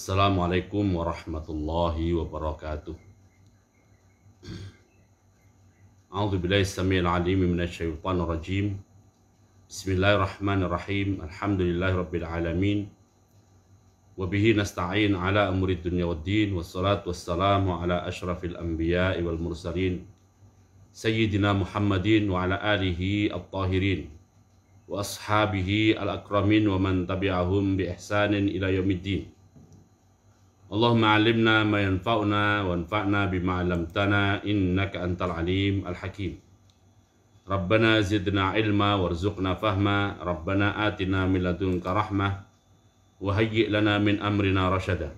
Assalamualaikum warahmatullahi wabarakatuh أعوذ بالله السميع العليم من الشيطان الرجيم بسم الله الرحمن الرحيم الحمد لله رب العالمين وبه نستعين على أمور الدنيا والدين والصلاة والسلام على أشرف الأنبياء والمرسلين سيدنا محمد وعلى آله الطاهرين وأصحابه الأكرمين ومن تبعهم بإحسان إلى يوم الدين اللهم علمنا ما ينفعنا وانفعنا بما علمتنا إنك أنت العليم الحكيم ربنا زدنا علما وارزقنا فهما ربنا آتنا من لدنك رحمة وهيئ لنا من أمرنا رشدا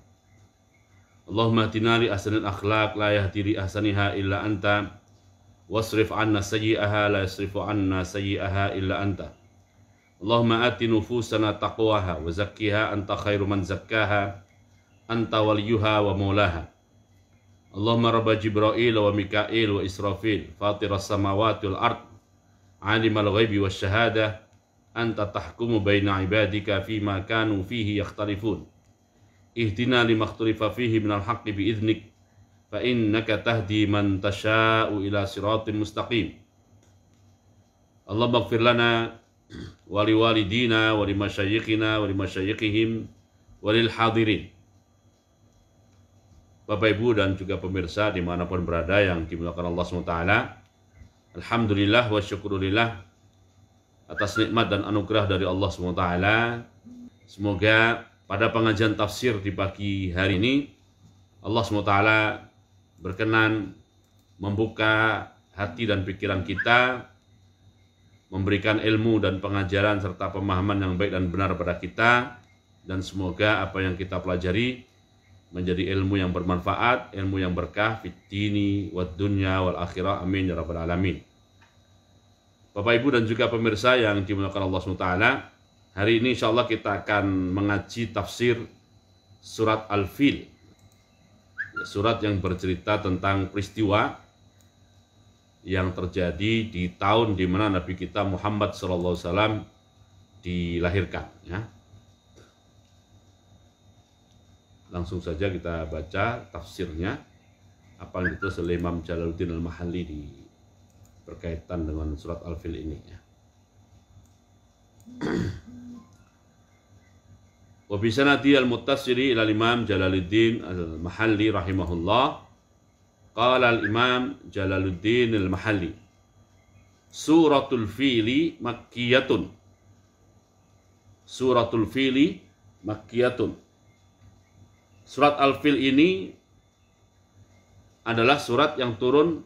اللهم اهدنا لأحسن الأخلاق لا يهدي لأحسنها إلا أنت واصرف عنا سيئها لا يصرف عنا سيئها إلا أنت اللهم آت نفوسنا تقواها وزكها أنت خير من زكاها anta waliyuha wa maulaha Allahumma rabba Jibra'il wa Mika'il wa Israfil fatir as-samawati wal ard alimal ghaibi was syahada anta tahkumu baina ibadika fima kanu fihi yakhtalifun ihdina limakhtalifa fihi minal haqqi bi idnik fa innaka tahdi man tasha'u ila siratin mustaqim Allahumma ighfir lana wa liwalidina wa limashayikhina wa limashayikhihim wa lil hadirin Bapak Ibu dan juga pemirsa dimanapun berada yang dimuliakan Allah SWT Alhamdulillah wa syukurillah atas nikmat dan anugerah dari Allah SWT Semoga pada pengajian tafsir di pagi hari ini Allah SWT berkenan membuka hati dan pikiran kita memberikan ilmu dan pengajaran serta pemahaman yang baik dan benar pada kita dan semoga apa yang kita pelajari menjadi ilmu yang bermanfaat, ilmu yang berkah fitini wad dunya wal akhirah. Amin ya rabbal alamin. Bapak Ibu dan juga pemirsa yang dimuliakan Allah SWT Hari ini insya Allah kita akan mengaji tafsir surat Al-Fil Surat yang bercerita tentang peristiwa yang terjadi di tahun di mana Nabi kita Muhammad SAW dilahirkan ya. Langsung saja kita baca tafsirnya apa yang ditulis oleh Imam Jalaluddin Al-Mahalli di berkaitan dengan surat Al-Fil ini ya. Wa bi sanati al-muttasiri ila Imam Jalaluddin Al-Mahalli rahimahullah qala al-Imam Jalaluddin Al-Mahalli Suratul Fili Makkiyatun Suratul Fili Makkiyatun Surat Al-Fil ini adalah surat yang turun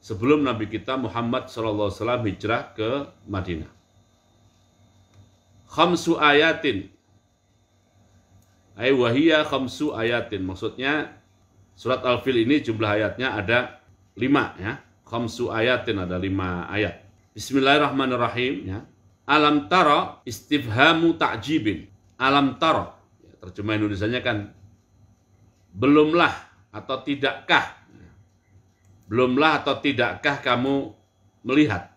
sebelum Nabi kita Muhammad SAW hijrah ke Madinah. Khamsu ayatin. Ay wahiyya khamsu ayatin. Maksudnya surat Al-Fil ini jumlah ayatnya ada lima ya. Khamsu ayatin ada lima ayat. Bismillahirrahmanirrahim ya. Alam tara istifhamu ta'jibin. Alam tara terjemah Indonesia-nya kan belumlah atau tidakkah belumlah atau tidakkah kamu melihat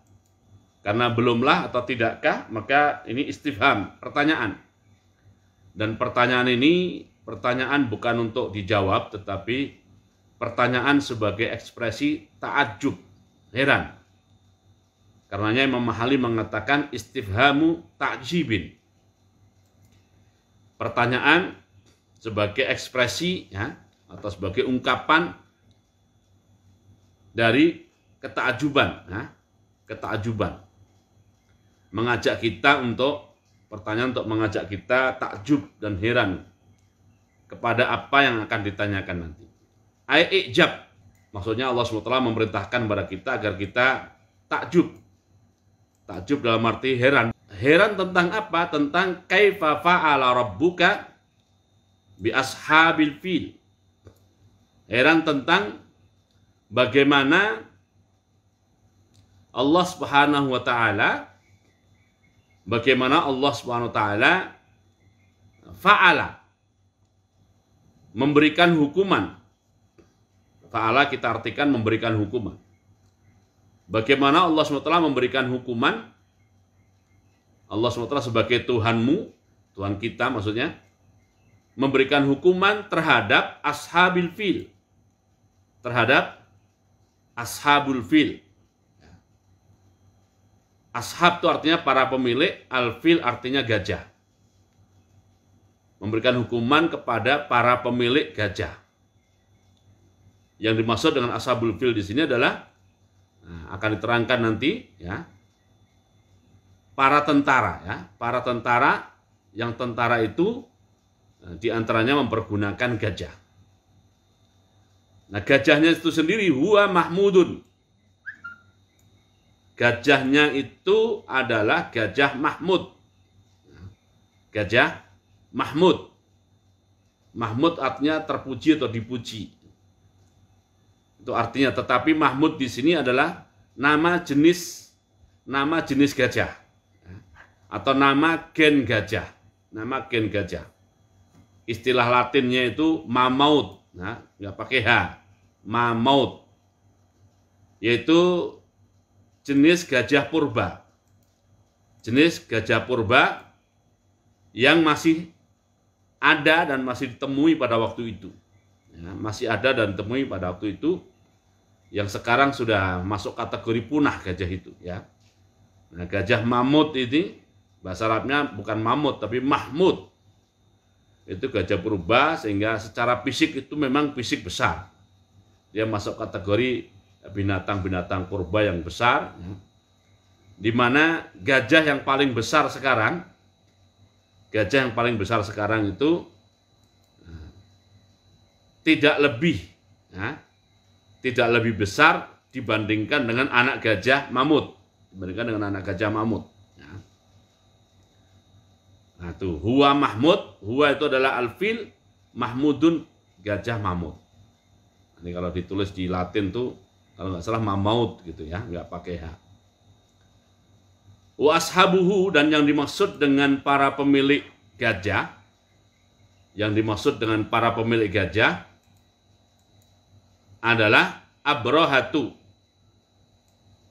karena belumlah atau tidakkah maka ini istifham pertanyaan dan pertanyaan ini pertanyaan bukan untuk dijawab tetapi pertanyaan sebagai ekspresi taajub heran karenanya Imam Mahali mengatakan istifhamu takjibin pertanyaan sebagai ekspresi ya, atau sebagai ungkapan dari ketakjuban ya, ketakjuban Mengajak kita untuk pertanyaan untuk mengajak kita takjub dan heran kepada apa yang akan ditanyakan nanti. aijab ijab Maksudnya Allah SWT memerintahkan kepada kita agar kita takjub. Takjub dalam arti heran heran tentang apa? Tentang kaifa fa'ala rabbuka bi ashabil fil. Heran tentang bagaimana Allah Subhanahu wa taala bagaimana Allah Subhanahu wa taala fa'ala memberikan hukuman. Fa'ala kita artikan memberikan hukuman. Bagaimana Allah SWT memberikan hukuman Allah SWT sebagai Tuhanmu, Tuhan kita maksudnya, memberikan hukuman terhadap ashabil fil, terhadap ashabul fil. Ashab itu artinya para pemilik, alfil, artinya gajah. Memberikan hukuman kepada para pemilik gajah. Yang dimaksud dengan ashabul fil di sini adalah nah, akan diterangkan nanti ya para tentara ya, para tentara yang tentara itu eh, diantaranya mempergunakan gajah. Nah gajahnya itu sendiri huwa mahmudun. Gajahnya itu adalah gajah Mahmud. Gajah Mahmud. Mahmud artinya terpuji atau dipuji. Itu artinya tetapi Mahmud di sini adalah nama jenis nama jenis gajah atau nama gen gajah. Nama gen gajah. Istilah latinnya itu mamaut. Nah, nggak pakai H. Mamaut. Yaitu jenis gajah purba. Jenis gajah purba yang masih ada dan masih ditemui pada waktu itu. Ya, masih ada dan temui pada waktu itu yang sekarang sudah masuk kategori punah gajah itu ya. Nah, gajah mamut ini bahasa Arabnya bukan mamut tapi mahmud itu gajah purba sehingga secara fisik itu memang fisik besar dia masuk kategori binatang-binatang purba yang besar ya. di mana gajah yang paling besar sekarang gajah yang paling besar sekarang itu eh, tidak lebih ya, tidak lebih besar dibandingkan dengan anak gajah mamut dibandingkan dengan anak gajah mamut Nah tuh, huwa mahmud, huwa itu adalah alfil, mahmudun gajah mahmud. Ini kalau ditulis di Latin tuh kalau nggak salah mamaut gitu ya, nggak pakai h. Wa ashabuhu dan yang dimaksud dengan para pemilik gajah yang dimaksud dengan para pemilik gajah adalah abrohatu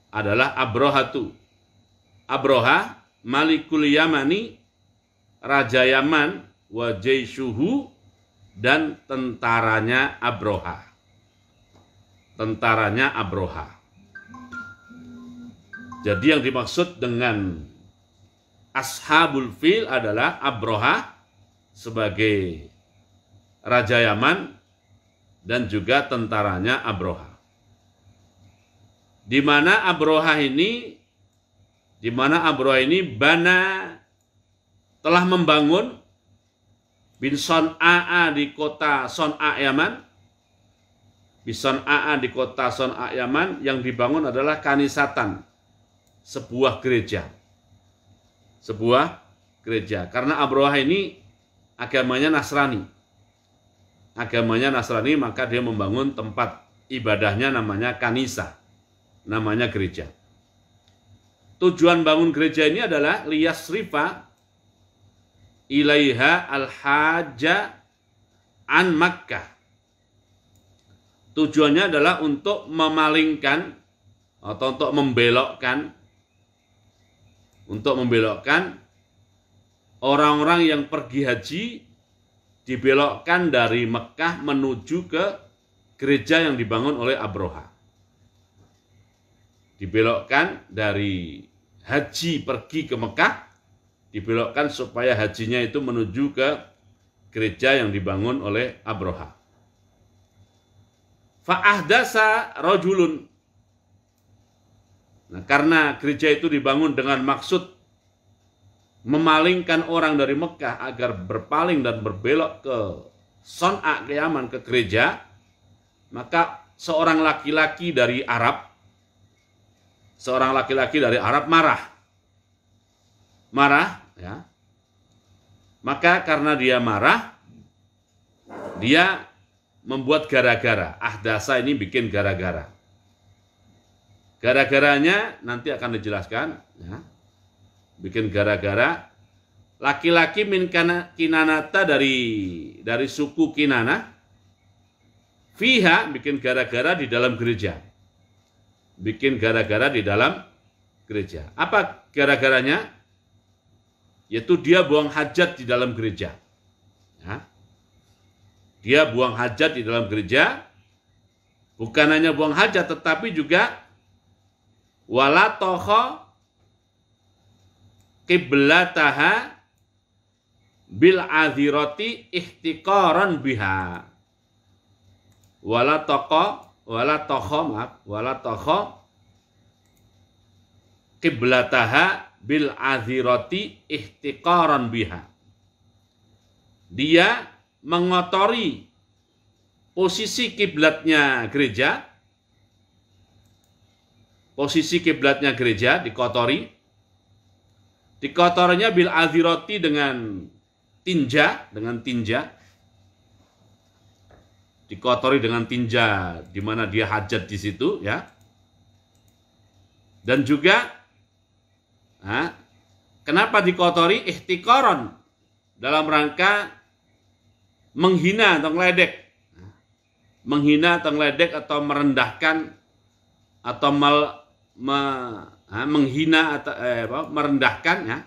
adalah abrohatu abroha malikul yamani Raja Yaman, Jaisuhu dan tentaranya Abroha. Tentaranya Abroha. Jadi yang dimaksud dengan Ashabul Fil adalah Abroha sebagai Raja Yaman dan juga tentaranya Abroha. Di mana Abroha ini di mana Abroha ini bana telah membangun bin AA di kota Son Yaman. Bin AA di kota Son Yaman yang dibangun adalah kanisatan, sebuah gereja. Sebuah gereja. Karena Abroha ini agamanya Nasrani. Agamanya Nasrani maka dia membangun tempat ibadahnya namanya kanisa. Namanya gereja. Tujuan bangun gereja ini adalah liyasrifa ilaiha al haja an Makkah. Tujuannya adalah untuk memalingkan atau untuk membelokkan untuk membelokkan orang-orang yang pergi haji dibelokkan dari Mekah menuju ke gereja yang dibangun oleh Abroha. Dibelokkan dari haji pergi ke Mekah dibelokkan supaya hajinya itu menuju ke gereja yang dibangun oleh Abroha. Fa'ahdasa rojulun. Nah, karena gereja itu dibangun dengan maksud memalingkan orang dari Mekah agar berpaling dan berbelok ke Son'a, ke Yaman, ke gereja, maka seorang laki-laki dari Arab, seorang laki-laki dari Arab marah. Marah ya. Maka karena dia marah, dia membuat gara-gara. Ah Ahdasa ini bikin gara-gara. Gara-garanya nanti akan dijelaskan. Ya. Bikin gara-gara. Laki-laki min kinanata dari dari suku kinana. Fiha bikin gara-gara di dalam gereja. Bikin gara-gara di dalam gereja. Apa gara-garanya? yaitu dia buang hajat di dalam gereja. Ya. Dia buang hajat di dalam gereja, bukan hanya buang hajat tetapi juga wala toho kiblataha bil aziroti ihtikoran biha wala toko wala toho maaf wala toho kiblataha bil azirati ihtiqaran biha. Dia mengotori posisi kiblatnya gereja, posisi kiblatnya gereja dikotori, dikotornya bil azirati dengan tinja, dengan tinja, dikotori dengan tinja di mana dia hajat di situ ya dan juga Nah, kenapa dikotori ihtikoron dalam rangka menghina atau ngeledek menghina atau ngeledek atau merendahkan atau mal, me, nah, menghina atau eh, apa, merendahkan ya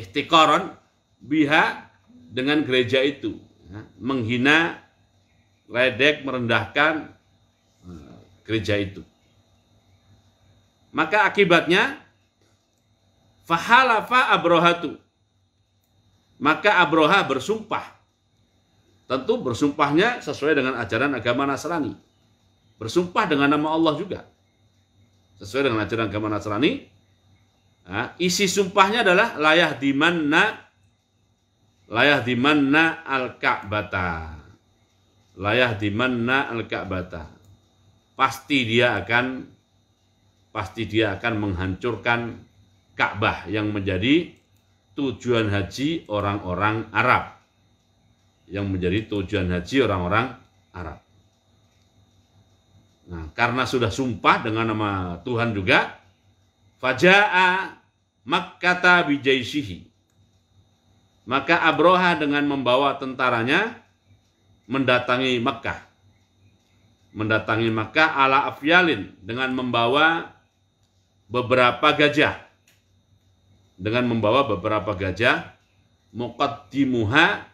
ihtikoron biha dengan gereja itu ya, menghina ledek merendahkan eh, gereja itu maka akibatnya fahalafa abrohatu. Maka abroha bersumpah. Tentu bersumpahnya sesuai dengan ajaran agama Nasrani. Bersumpah dengan nama Allah juga. Sesuai dengan ajaran agama Nasrani. Nah, isi sumpahnya adalah layah mana layah dimanna al-ka'bata. Layah al-ka'bata. Pasti dia akan pasti dia akan menghancurkan Ka'bah yang menjadi tujuan haji orang-orang Arab. Yang menjadi tujuan haji orang-orang Arab. Nah, karena sudah sumpah dengan nama Tuhan juga, Faja'a Makkata bijaisihi. Maka Abroha dengan membawa tentaranya mendatangi Mekah. Mendatangi Mekah ala afyalin dengan membawa beberapa gajah dengan membawa beberapa gajah muqaddimuha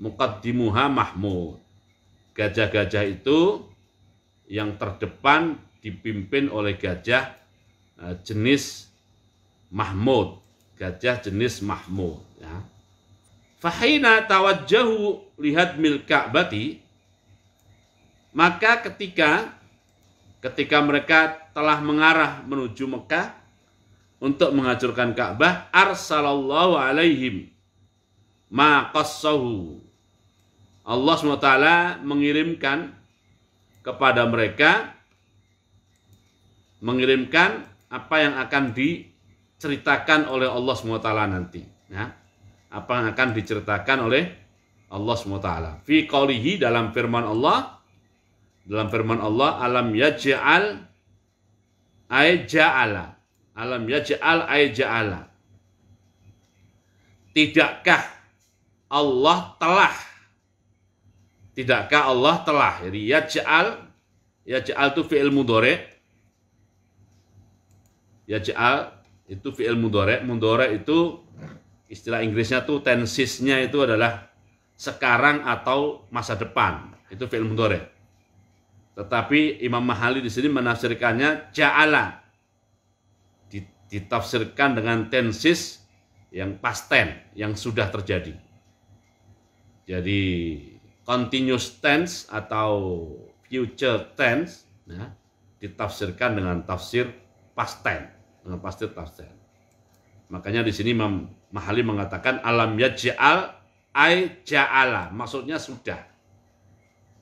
muqaddimuha mahmud gajah-gajah itu yang terdepan dipimpin oleh gajah e, jenis mahmud gajah jenis mahmud ya fahina tawajjahu lihat mil ka'bati maka ketika ketika mereka telah mengarah menuju Mekah untuk menghancurkan Ka'bah arsalallahu alaihim ma qassahu Allah SWT mengirimkan kepada mereka mengirimkan apa yang akan diceritakan oleh Allah SWT nanti ya. apa yang akan diceritakan oleh Allah SWT fi dalam firman Allah dalam firman Allah, alam yaj'al ay ja'ala. Alam yaj'al ay ja'ala. Tidakkah Allah telah Tidakkah Allah telah Jadi yaj'al Yaj'al itu fi'il mudore Yaj'al itu fi'il mudore Mudore itu istilah Inggrisnya tuh tensisnya itu adalah sekarang atau masa depan. Itu fi'il mudore. Tetapi Imam Mahali di sini menafsirkannya ja'ala. Ditafsirkan dengan tensis yang past tense, yang sudah terjadi. Jadi continuous tense atau future tense ya, ditafsirkan dengan tafsir past tense, dengan pasti past tense. Makanya di sini Imam Mahali mengatakan alam ya jaal ai ja'ala, maksudnya sudah.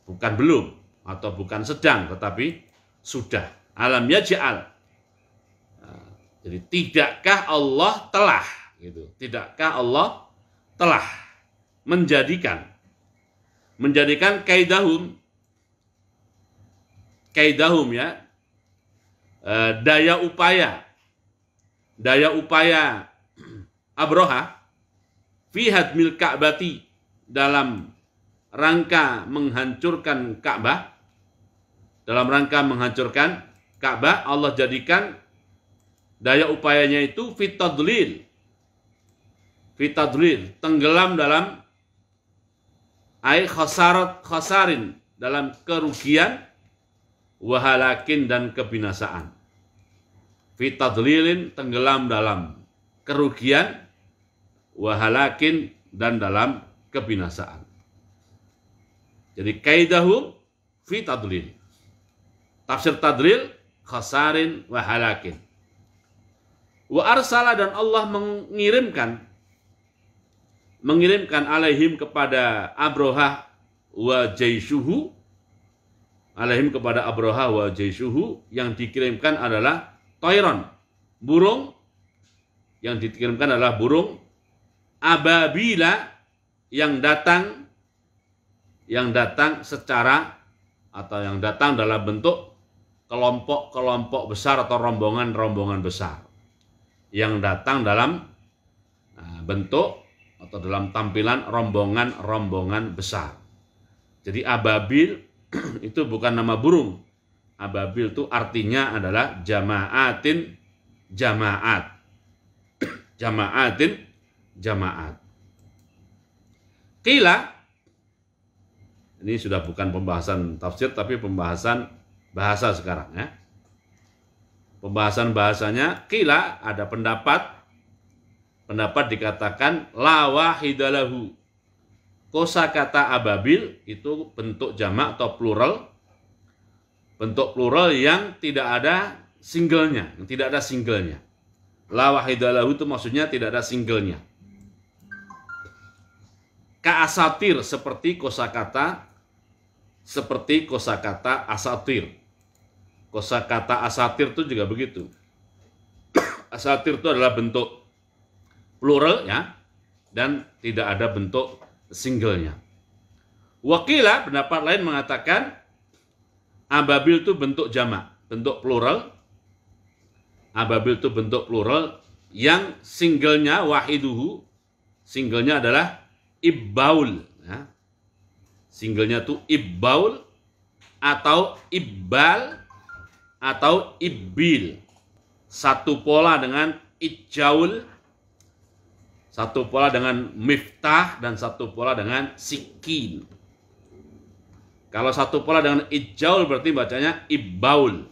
Bukan belum, atau bukan sedang tetapi sudah alam ya jaal nah, jadi tidakkah Allah telah gitu tidakkah Allah telah menjadikan menjadikan kaidahum kaidahum ya eh, daya upaya daya upaya Abroha fihad milka Ka'bati dalam rangka menghancurkan Ka'bah dalam rangka menghancurkan Ka'bah Allah jadikan daya upayanya itu fitadlil fitadlil tenggelam dalam air khasarat khasarin dalam kerugian wahalakin dan kebinasaan fitadlilin tenggelam dalam kerugian wahalakin dan dalam kebinasaan jadi kaidahum fitadlil Tafsir tadril khasarin wa halakin. Wa arsala dan Allah mengirimkan mengirimkan alaihim kepada Abrohah wa jaisuhu alaihim kepada Abroha wa Jaisuhu yang dikirimkan adalah toiron, burung yang dikirimkan adalah burung ababila yang datang yang datang secara atau yang datang dalam bentuk kelompok-kelompok besar atau rombongan-rombongan besar yang datang dalam eh, bentuk atau dalam tampilan rombongan-rombongan besar. Jadi ababil itu bukan nama burung. Ababil itu artinya adalah jamaatin jamaat. Jamaatin jamaat. Kila ini sudah bukan pembahasan tafsir tapi pembahasan bahasa sekarang ya. Pembahasan bahasanya kila ada pendapat pendapat dikatakan hidalahu Kosa kata ababil itu bentuk jamak atau plural. Bentuk plural yang tidak ada singlenya, yang tidak ada singlenya. hidalahu itu maksudnya tidak ada singlenya. Kaasatir seperti kosakata seperti kosakata asatir Kosa kata asatir itu juga begitu. asatir itu adalah bentuk pluralnya dan tidak ada bentuk singlenya. Wakila pendapat lain mengatakan ababil itu bentuk jamak, bentuk plural. Ababil itu bentuk plural yang singlenya wahiduhu, singlenya adalah ibbaul. Ya. Singlenya itu ibbaul atau ibbal atau ibil. Satu pola dengan ijaul, satu pola dengan miftah, dan satu pola dengan sikin. Kalau satu pola dengan ijaul berarti bacanya ibaul.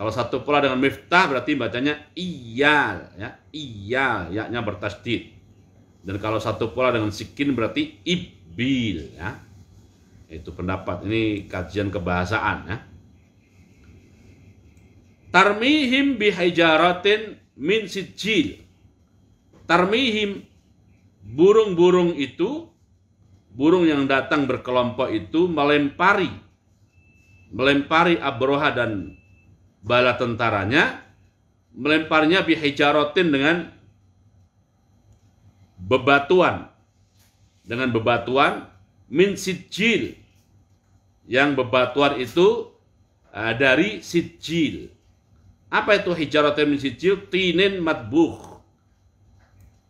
Kalau satu pola dengan miftah berarti bacanya iyal, ya iyal, yaknya bertasdid. Dan kalau satu pola dengan sikin berarti ibil, ya. Itu pendapat ini kajian kebahasaan, ya. Tarmihim bihajaratin min sijil. Tarmihim burung-burung itu, burung yang datang berkelompok itu melempari melempari Abroha dan bala tentaranya melemparnya bihajaratin dengan bebatuan dengan bebatuan min sijil yang bebatuan itu eh, dari sijil apa itu hijaratun min sijil? Tinin matbuh.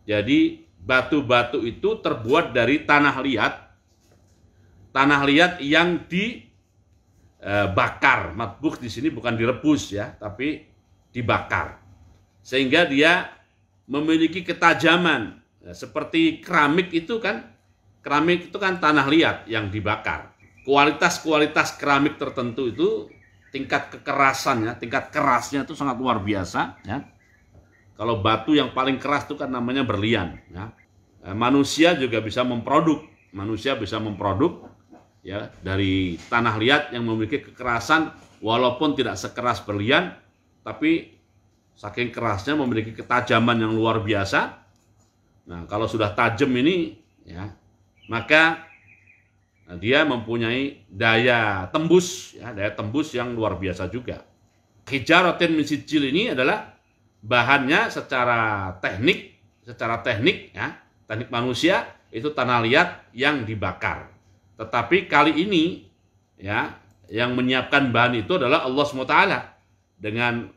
Jadi batu-batu itu terbuat dari tanah liat. Tanah liat yang dibakar. E, matbuh di sini bukan direbus ya, tapi dibakar. Sehingga dia memiliki ketajaman. Nah, seperti keramik itu kan, keramik itu kan tanah liat yang dibakar. Kualitas-kualitas keramik tertentu itu tingkat kekerasannya, tingkat kerasnya itu sangat luar biasa. Ya. Kalau batu yang paling keras itu kan namanya berlian. Ya. Eh, manusia juga bisa memproduk, manusia bisa memproduk ya dari tanah liat yang memiliki kekerasan walaupun tidak sekeras berlian tapi saking kerasnya memiliki ketajaman yang luar biasa. Nah, kalau sudah tajam ini ya maka Nah, dia mempunyai daya tembus, ya, daya tembus yang luar biasa juga. Hijaratin min sijil ini adalah bahannya secara teknik, secara teknik, ya, teknik manusia itu tanah liat yang dibakar. Tetapi kali ini, ya, yang menyiapkan bahan itu adalah Allah SWT dengan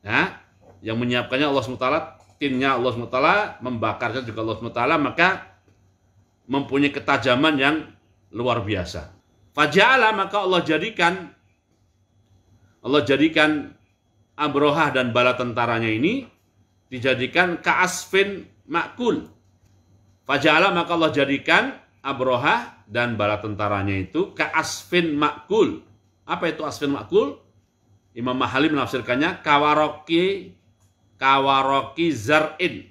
ya, yang menyiapkannya Allah SWT timnya Allah SWT membakarnya juga Allah SWT maka mempunyai ketajaman yang luar biasa. Faja'ala maka Allah jadikan Allah jadikan Abrohah dan bala tentaranya ini dijadikan ka'asfin makul. Faja'ala maka Allah jadikan Abrohah dan bala tentaranya itu ka'asfin makul. Apa itu asfin makul? Imam Mahali menafsirkannya kawaroki kawaroki zar'in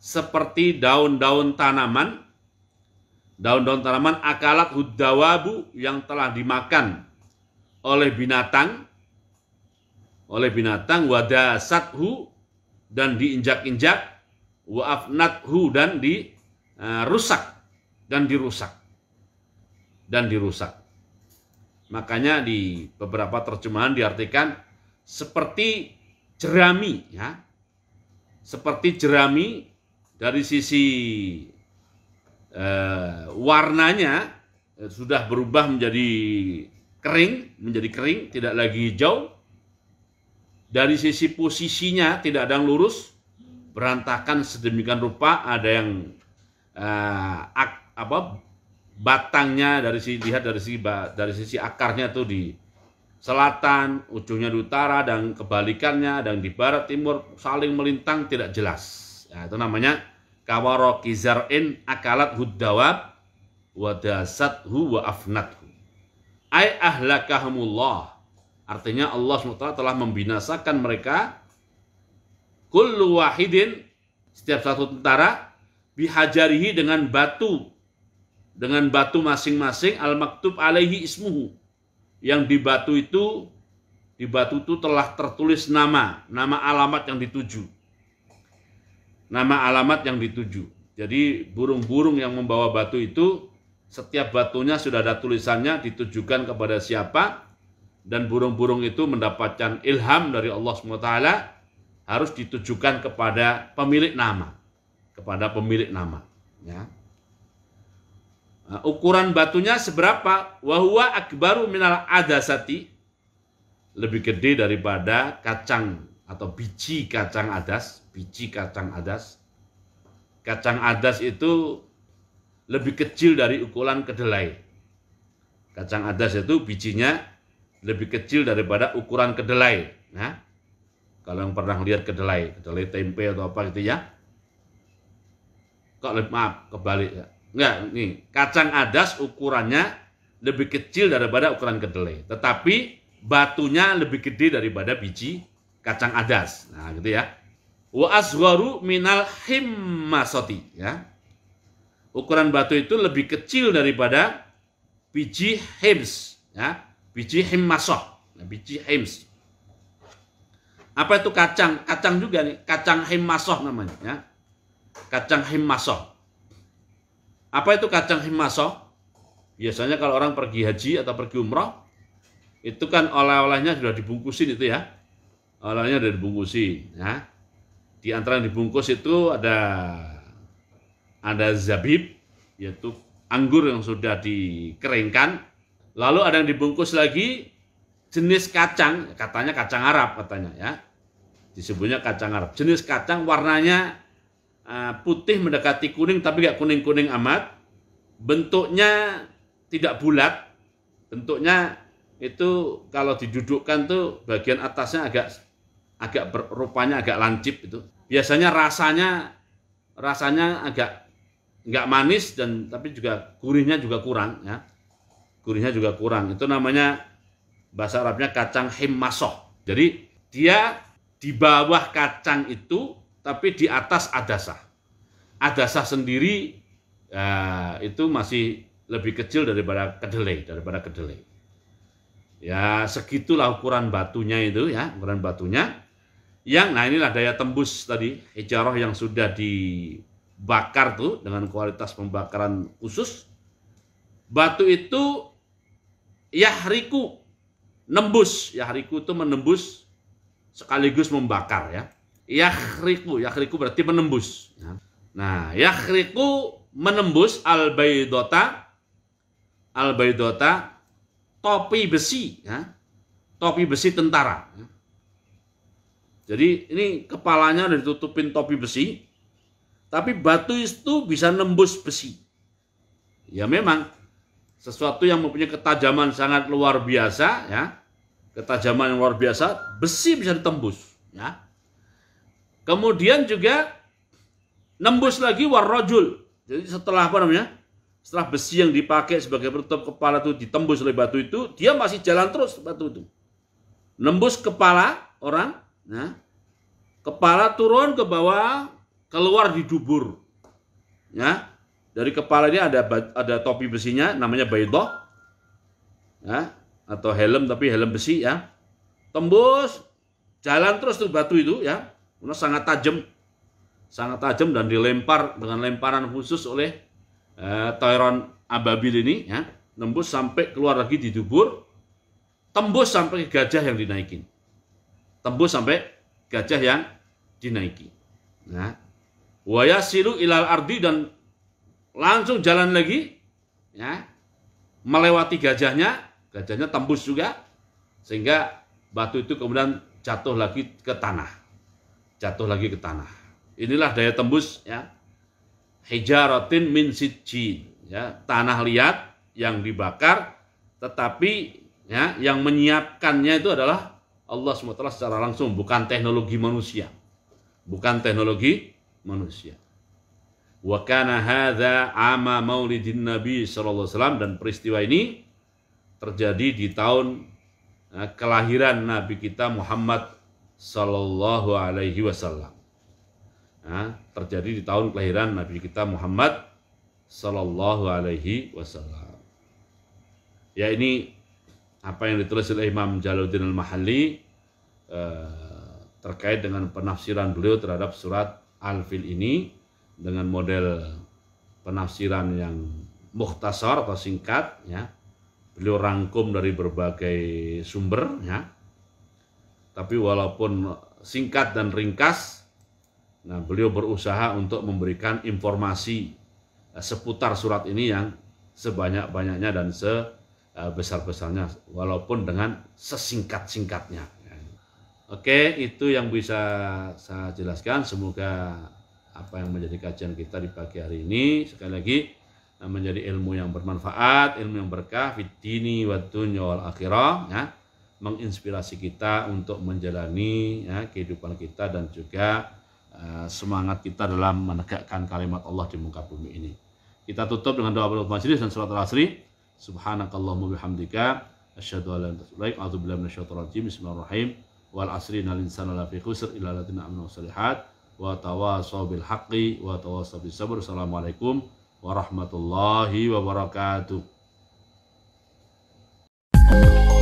seperti daun-daun tanaman daun-daun tanaman akalat hudawabu yang telah dimakan oleh binatang oleh binatang wadasathu dan diinjak-injak waafnathu dan di eh, rusak dan dirusak dan dirusak makanya di beberapa terjemahan diartikan seperti jerami ya seperti jerami dari sisi eh, warnanya eh, sudah berubah menjadi kering, menjadi kering, tidak lagi hijau. Dari sisi posisinya tidak ada yang lurus, berantakan sedemikian rupa, ada yang eh, ak, apa batangnya dari sisi lihat dari sisi dari sisi akarnya tuh di selatan, ujungnya di utara dan kebalikannya dan di barat timur saling melintang tidak jelas. Ya, itu namanya kawaro kizarin akalat huddawab hu wa hu. Ay ahlakahumullah. Artinya Allah SWT telah membinasakan mereka kullu wahidin setiap satu tentara bihajarihi dengan batu dengan batu masing-masing al maktub alaihi ismuhu yang di batu itu di batu itu telah tertulis nama nama alamat yang dituju nama alamat yang dituju. Jadi burung-burung yang membawa batu itu setiap batunya sudah ada tulisannya ditujukan kepada siapa dan burung-burung itu mendapatkan ilham dari Allah SWT harus ditujukan kepada pemilik nama kepada pemilik nama ya nah, ukuran batunya seberapa wahwa akbaru minal adasati lebih gede daripada kacang atau biji kacang adas, biji kacang adas. Kacang adas itu lebih kecil dari ukuran kedelai. Kacang adas itu bijinya lebih kecil daripada ukuran kedelai. Nah, kalau yang pernah lihat kedelai, kedelai tempe atau apa gitu ya. Kok lebih maaf kebalik ya. Enggak, nih kacang adas ukurannya lebih kecil daripada ukuran kedelai, tetapi batunya lebih gede daripada biji kacang adas. Nah, gitu ya. Wa asgharu minal himmasati, ya. Ukuran batu itu lebih kecil daripada biji hims, ya. Biji himmasah, biji hims. Apa itu kacang? Kacang juga nih, kacang himmasah namanya, ya. Kacang himmasah. Apa itu kacang himmasah? Biasanya kalau orang pergi haji atau pergi umroh, itu kan oleh-olehnya sudah dibungkusin itu ya olahnya dari bungkusi ya di antara yang dibungkus itu ada ada zabib yaitu anggur yang sudah dikeringkan lalu ada yang dibungkus lagi jenis kacang katanya kacang Arab katanya ya disebutnya kacang Arab jenis kacang warnanya eh, putih mendekati kuning tapi gak kuning kuning amat bentuknya tidak bulat bentuknya itu kalau didudukkan tuh bagian atasnya agak agak ber, rupanya agak lancip itu. Biasanya rasanya rasanya agak nggak manis dan tapi juga gurihnya juga kurang ya. Gurihnya juga kurang. Itu namanya bahasa Arabnya kacang himmasoh. Jadi dia di bawah kacang itu tapi di atas adasah. Adasah sendiri ya, itu masih lebih kecil daripada kedelai, daripada kedelai. Ya, segitulah ukuran batunya itu ya, ukuran batunya yang nah inilah daya tembus tadi hijarah yang sudah dibakar tuh dengan kualitas pembakaran khusus batu itu yahriku nembus yahriku itu menembus sekaligus membakar ya yahriku yahriku berarti menembus ya. nah yahriku menembus al baydota al baydota topi besi ya topi besi tentara ya. Jadi ini kepalanya udah ditutupin topi besi, tapi batu itu bisa nembus besi. Ya memang sesuatu yang mempunyai ketajaman sangat luar biasa ya. Ketajaman yang luar biasa, besi bisa ditembus ya. Kemudian juga nembus lagi warrojul. Jadi setelah apa namanya? Setelah besi yang dipakai sebagai penutup kepala itu ditembus oleh batu itu, dia masih jalan terus batu itu. Nembus kepala orang, Nah, kepala turun ke bawah, keluar di dubur. Ya, dari kepala ini ada ada topi besinya, namanya baidoh. Ya, atau helm tapi helm besi ya. Tembus, jalan terus tuh batu itu ya. Karena sangat tajam, sangat tajam dan dilempar dengan lemparan khusus oleh eh, Tyron Ababil ini ya. Tembus sampai keluar lagi di dubur, tembus sampai ke gajah yang dinaikin tembus sampai gajah yang dinaiki. Nah, waya siru ilal ardi dan langsung jalan lagi, ya, melewati gajahnya, gajahnya tembus juga, sehingga batu itu kemudian jatuh lagi ke tanah, jatuh lagi ke tanah. Inilah daya tembus ya, hijaratin min sijin, ya, tanah liat yang dibakar, tetapi ya, yang menyiapkannya itu adalah Allah SWT secara langsung, bukan teknologi manusia. Bukan teknologi manusia. Wa kana hadha ama maulidin Nabi saw dan peristiwa ini terjadi di tahun eh, kelahiran Nabi kita Muhammad sallallahu alaihi wasallam. Nah, terjadi di tahun kelahiran Nabi kita Muhammad Sallallahu Alaihi Wasallam. Ya ini apa yang ditulis oleh Imam Jaluddin Al-Mahalli eh, terkait dengan penafsiran beliau terhadap surat Al-Fil ini dengan model penafsiran yang mukhtasar atau singkat ya. Beliau rangkum dari berbagai sumber ya. Tapi walaupun singkat dan ringkas nah beliau berusaha untuk memberikan informasi eh, seputar surat ini yang sebanyak-banyaknya dan se Eh, besar besarnya walaupun dengan sesingkat-singkatnya. Oke, itu yang bisa saya jelaskan. Semoga apa yang menjadi kajian kita di pagi hari ini sekali lagi menjadi ilmu yang bermanfaat, ilmu yang berkah fitini wa wal akhirah ya, menginspirasi kita untuk menjalani ya, kehidupan kita dan juga uh, semangat kita dalam menegakkan kalimat Allah di muka bumi ini. Kita tutup dengan doa penutup majlis dan surat al-asri. Subhanakallahumma bihamdika asyhadu an la ilaha illa anta a'udzu billahi minasyaitonir rajim. Bismillahirrahmanirrahim. Wal asri innal insana lafi khusr illa alladziina aamanu salihat wa tawasau bil haqqi wa tawasau bis sabr. Assalamualaikum warahmatullahi wabarakatuh.